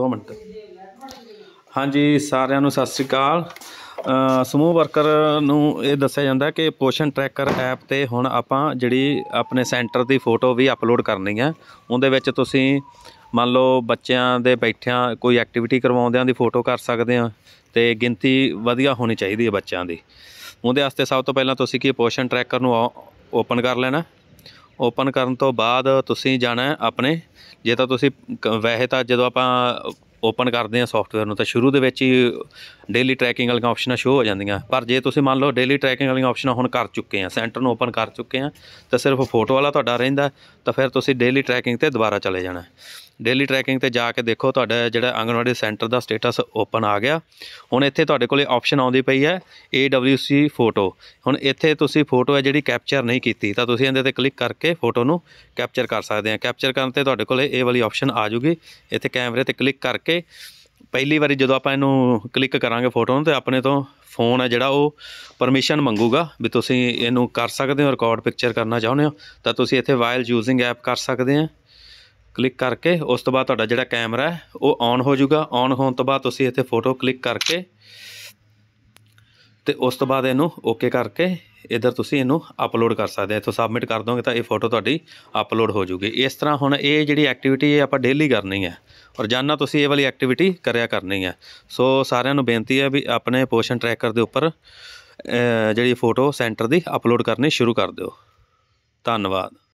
2 minute ਹਾਂਜੀ ਸਾਰਿਆਂ ਨੂੰ ਸਤਿ ਸ੍ਰੀ ਅਕਾਲ ਸਮੂਹ ਵਰਕਰ ਨੂੰ ਇਹ ਦੱਸਿਆ ਜਾਂਦਾ ਕਿ ਪੋਸ਼ਨ ਟਰੈਕਰ ਐਪ ਤੇ ਹੁਣ ਆਪਾਂ ਜਿਹੜੀ ਆਪਣੇ ਸੈਂਟਰ ਦੀ ਫੋਟੋ ਵੀ ਅਪਲੋਡ ਕਰਨੀ ਹੈ ਉਹਦੇ ਵਿੱਚ ਤੁਸੀਂ ਮੰਨ ਲਓ ਬੱਚਿਆਂ ਦੇ ਬੈਠਿਆਂ ਕੋਈ ਐਕਟੀਵਿਟੀ ਕਰਵਾਉਂਦਿਆਂ ਦੀ ਫੋਟੋ ਕਰ ਸਕਦੇ ਆ ਤੇ ਗਿਣਤੀ ਵਧੀਆ ਹੋਣੀ ਚਾਹੀਦੀ ਹੈ ਬੱਚਿਆਂ ਦੀ ਉਹਦੇ ਵਾਸਤੇ ਸਭ ਤੋਂ ਪਹਿਲਾਂ ਤੁਸੀਂ ਕੀ ਪੋਸ਼ਨ ਟਰੈਕਰ ਨੂੰ ਓਪਨ ਕਰ ਲੈਣਾ ਓਪਨ ਕਰਨ ਤੋਂ ਬਾਅਦ ਤੁਸੀਂ ਜਾਣਾ ਆਪਣੇ ਜੇ ਤਾਂ ਤੁਸੀਂ ਵੈਸੇ ਤਾਂ ਜਦੋਂ ਆਪਾਂ ਓਪਨ ਕਰਦੇ ਆ ਸੌਫਟਵੇਅਰ ਨੂੰ ਤਾਂ ਸ਼ੁਰੂ ਦੇ ਵਿੱਚ ਹੀ ਡੇਲੀ ਟਰੈਕਿੰਗ ਵਾਲੀਆਂ ਆਪਸ਼ਨਾਂ ਸ਼ੋ ਹੋ ਜਾਂਦੀਆਂ ਪਰ ਜੇ ਤੁਸੀਂ ਮੰਨ ਲਓ ਡੇਲੀ ਟਰੈਕਿੰਗ ਵਾਲੀਆਂ ਆਪਸ਼ਨਾਂ ਹੁਣ ਕਰ ਚੁੱਕੇ ਆ ਸੈਂਟਰ ਨੂੰ ਓਪਨ ਕਰ ਚੁੱਕੇ ਆ ਤਾਂ ਸਿਰਫ ਫੋਟੋ ਵਾਲਾ ਤੁਹਾਡਾ ਰਹਿੰਦਾ ਤਾਂ ਫਿਰ ਤੁਸੀਂ ਡੇਲੀ ਟਰੈਕਿੰਗ ਤੇ ਦੁਬਾਰਾ ਚਲੇ ਜਾਣਾ ਡੇਲੀ ਟਰੈਕਿੰਗ ਤੇ ਜਾ ਕੇ ਦੇਖੋ ਤੁਹਾਡਾ ਜਿਹੜਾ ਅੰਗਨਵਾੜੀ ਸੈਂਟਰ ਦਾ ਸਟੇਟਸ ਓਪਨ ਆ ਗਿਆ ਹੁਣ ਇੱਥੇ ਤੁਹਾਡੇ ਕੋਲੇ ਆਪਸ਼ਨ ਆਉਂਦੀ ਪਈ ਹੈ AWC ਫੋਟੋ ਹੁਣ ਇੱਥੇ ਤੁਸੀਂ ਫੋਟੋ ਹੈ ਜਿਹੜੀ ਕੈਪਚਰ ਨਹੀਂ ਕੀਤੀ ਤਾਂ ਤੁਸੀਂ ਇਹਦੇ ਤੇ ਕਲਿੱਕ ਕਰਕੇ ਫੋਟੋ ਨੂੰ ਕੈਪਚਰ ਕਰ ਸਕਦੇ ਆ ਕੈਪਚਰ ਕਰਨ ਤੇ ਤੁਹਾਡੇ ਕੋਲੇ ਇਹ ਵਾਲੀ ਆਪਸ਼ਨ ਆ ਜੂਗੀ ਇੱਥੇ ਕੈਮਰੇ ਤੇ ਕਲਿੱਕ ਕਰਕੇ ਪਹਿਲੀ ਵਾਰੀ ਜਦੋਂ ਆਪਾਂ ਇਹਨੂੰ ਕਲਿੱਕ ਕਰਾਂਗੇ ਫੋਟੋ ਨੂੰ ਤੇ ਆਪਣੇ ਤੋਂ ਫੋਨ ਹੈ ਜਿਹੜਾ ਉਹ ਪਰਮਿਸ਼ਨ ਮੰਗੂਗਾ ਵੀ ਤੁਸੀਂ ਇਹਨੂੰ ਕਰ ਸਕਦੇ ਹੋ ਰਿਕਾਰਡ ਪਿਕਚਰ ਕਰਨਾ ਚਾਹੁੰਦੇ ਹੋ ਤਾਂ ਤੁਸੀਂ ਇੱਥੇ ਵਾਇਲ ਯੂਜ਼ਿੰਗ ਐਪ ਕਰ ਸਕਦੇ ਆ ਕਲਿੱਕ ਕਰਕੇ ਉਸ ਤੋਂ ਬਾਅਦ ਤੁਹਾਡਾ ਜਿਹੜਾ ਕੈਮਰਾ ਹੈ ਉਹ ਔਨ ਹੋ ਜਾਊਗਾ ਔਨ ਹੋਣ ਤੋਂ ਬਾਅਦ ਤੁਸੀਂ ਇੱਥੇ ਫੋਟੋ ਕਲਿੱਕ ਕਰਕੇ ਤੇ ਉਸ ਤੋਂ ਬਾਅਦ ਇਹਨੂੰ ਓਕੇ ਕਰਕੇ ਇਧਰ ਤੁਸੀਂ ਇਹਨੂੰ ਅਪਲੋਡ ਕਰ ਸਕਦੇ ਆ ਇਥੋਂ ਸਬਮਿਟ ਕਰ ਦੋਗੇ ਤਾਂ ਇਹ ਫੋਟੋ ਤੁਹਾਡੀ ਅਪਲੋਡ ਹੋ ਜੂਗੀ ਇਸ ਤਰ੍ਹਾਂ ਹੁਣ ਇਹ ਜਿਹੜੀ ਐਕਟੀਵਿਟੀ ਇਹ ਆਪਾਂ ਡੇਲੀ ਕਰਨੀ ਹੈ ਔਰ ਜਾਨਣਾ ਤੁਸੀਂ ਇਹ ਵਾਲੀ ਐਕਟੀਵਿਟੀ ਕਰਿਆ ਕਰਨੀ ਹੈ ਸੋ ਸਾਰਿਆਂ ਨੂੰ ਬੇਨਤੀ ਹੈ ਵੀ ਆਪਣੇ ਪੋਸ਼ਨ ਟਰੈਕਰ ਦੇ ਉੱਪਰ ਜਿਹੜੀ ਫੋਟੋ ਸੈਂਟਰ ਦੀ ਅਪਲੋਡ ਕਰਨੀ ਸ਼ੁਰੂ ਕਰ ਦਿਓ ਧੰਨਵਾਦ